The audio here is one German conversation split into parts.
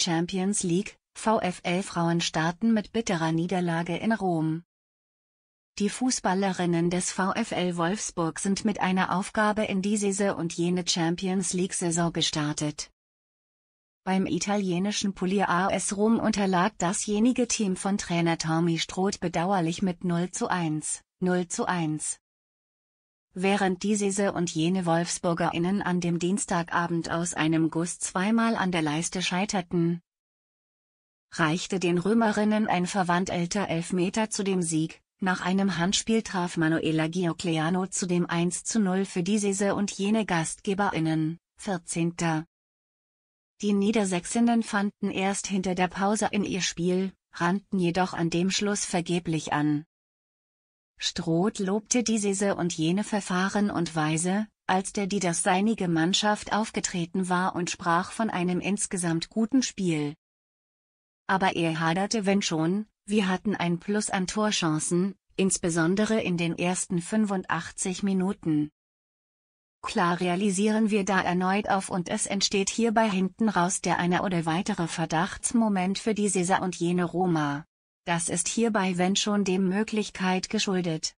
Champions League, VfL-Frauen starten mit bitterer Niederlage in Rom. Die Fußballerinnen des VfL Wolfsburg sind mit einer Aufgabe in die Saison und jene Champions League-Saison gestartet. Beim italienischen Polier AS Rom unterlag dasjenige Team von Trainer Tommy Stroth bedauerlich mit 0 zu 1, 0 zu 1 während diese und jene WolfsburgerInnen an dem Dienstagabend aus einem Guss zweimal an der Leiste scheiterten. Reichte den Römerinnen ein verwandter Elfmeter zu dem Sieg, nach einem Handspiel traf Manuela Giocleano zu dem 1 zu 0 für diese und jene GastgeberInnen, 14. Die Niedersächsinnen fanden erst hinter der Pause in ihr Spiel, rannten jedoch an dem Schluss vergeblich an. Stroth lobte diese und jene Verfahren und Weise, als der die das seinige Mannschaft aufgetreten war und sprach von einem insgesamt guten Spiel. Aber er haderte wenn schon, wir hatten ein Plus an Torchancen, insbesondere in den ersten 85 Minuten. Klar realisieren wir da erneut auf und es entsteht hierbei hinten raus der eine oder weitere Verdachtsmoment für die Sesa und jene Roma. Das ist hierbei wenn schon dem Möglichkeit geschuldet.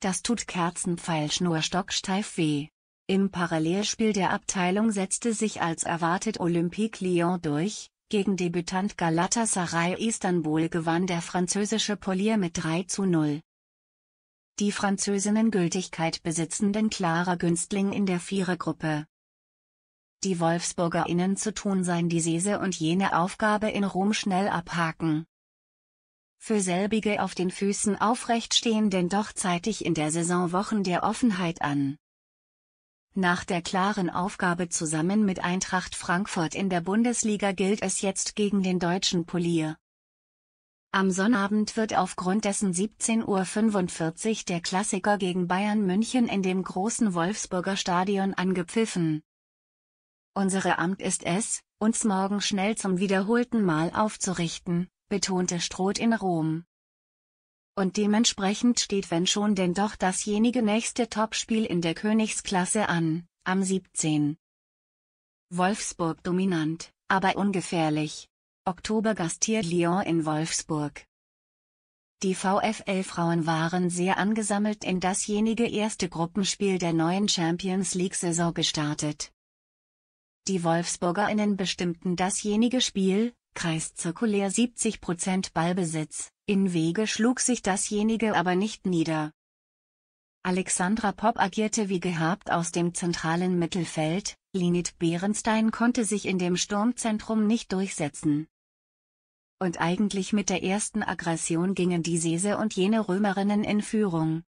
Das tut Kerzenpfeilschnur stocksteif weh. Im Parallelspiel der Abteilung setzte sich als erwartet Olympique Lyon durch, gegen Debütant Galatasaray Istanbul gewann der französische Polier mit 3 zu 0. Die Französinnen Gültigkeit besitzenden klarer Günstling in der Vierergruppe. Die WolfsburgerInnen zu tun sein die Sese und jene Aufgabe in Rom schnell abhaken für selbige auf den Füßen aufrecht stehen denn doch zeitig in der Saison Wochen der Offenheit an. Nach der klaren Aufgabe zusammen mit Eintracht Frankfurt in der Bundesliga gilt es jetzt gegen den deutschen Polier. Am Sonnabend wird aufgrund dessen 17.45 Uhr der Klassiker gegen Bayern München in dem großen Wolfsburger Stadion angepfiffen. Unsere Amt ist es, uns morgen schnell zum wiederholten Mal aufzurichten, betonte Stroth in Rom. Und dementsprechend steht wenn schon denn doch dasjenige nächste Topspiel in der Königsklasse an, am 17. Wolfsburg dominant, aber ungefährlich. Oktober gastiert Lyon in Wolfsburg. Die VfL-Frauen waren sehr angesammelt in dasjenige erste Gruppenspiel der neuen Champions League-Saison gestartet. Die WolfsburgerInnen bestimmten dasjenige Spiel, Kreis zirkulär 70% Ballbesitz, in Wege schlug sich dasjenige aber nicht nieder. Alexandra Popp agierte wie gehabt aus dem zentralen Mittelfeld, Linit Berenstein konnte sich in dem Sturmzentrum nicht durchsetzen. Und eigentlich mit der ersten Aggression gingen die Sese und jene Römerinnen in Führung.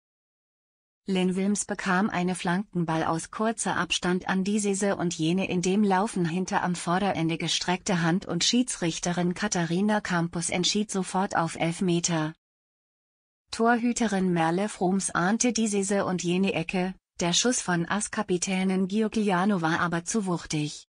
Lynn Wilms bekam eine Flankenball aus kurzer Abstand an die Sese und jene in dem Laufen hinter am Vorderende gestreckte Hand und Schiedsrichterin Katharina Campus entschied sofort auf Elfmeter. Torhüterin Merle Froms ahnte die Sese und jene Ecke, der Schuss von Ass-Kapitänin Giugliano war aber zu wuchtig.